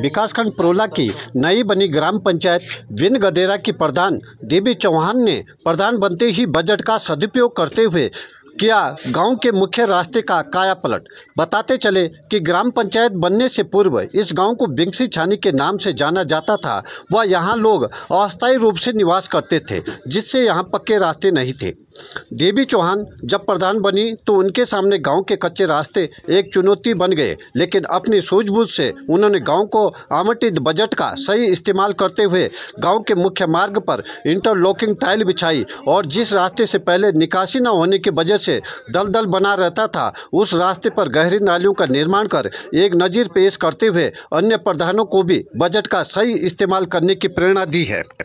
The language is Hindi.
विकासखंड प्रोला की नई बनी ग्राम पंचायत विन गदेरा की प्रधान देवी चौहान ने प्रधान बनते ही बजट का सदुपयोग करते हुए किया गांव के मुख्य रास्ते का कायापलट बताते चले कि ग्राम पंचायत बनने से पूर्व इस गांव को बिंगसी छानी के नाम से जाना जाता था व यहां लोग अस्थायी रूप से निवास करते थे जिससे यहां पक्के रास्ते नहीं थे देवी चौहान जब प्रधान बनी तो उनके सामने गांव के कच्चे रास्ते एक चुनौती बन गए लेकिन अपनी सूझबूझ से उन्होंने गांव को आवंटित बजट का सही इस्तेमाल करते हुए गांव के मुख्य मार्ग पर इंटरलॉकिंग टाइल बिछाई और जिस रास्ते से पहले निकासी न होने की वजह से दलदल बना रहता था उस रास्ते पर गहरी नालियों का निर्माण कर एक नज़ीर पेश करते हुए अन्य प्रधानों को भी बजट का सही इस्तेमाल करने की प्रेरणा दी है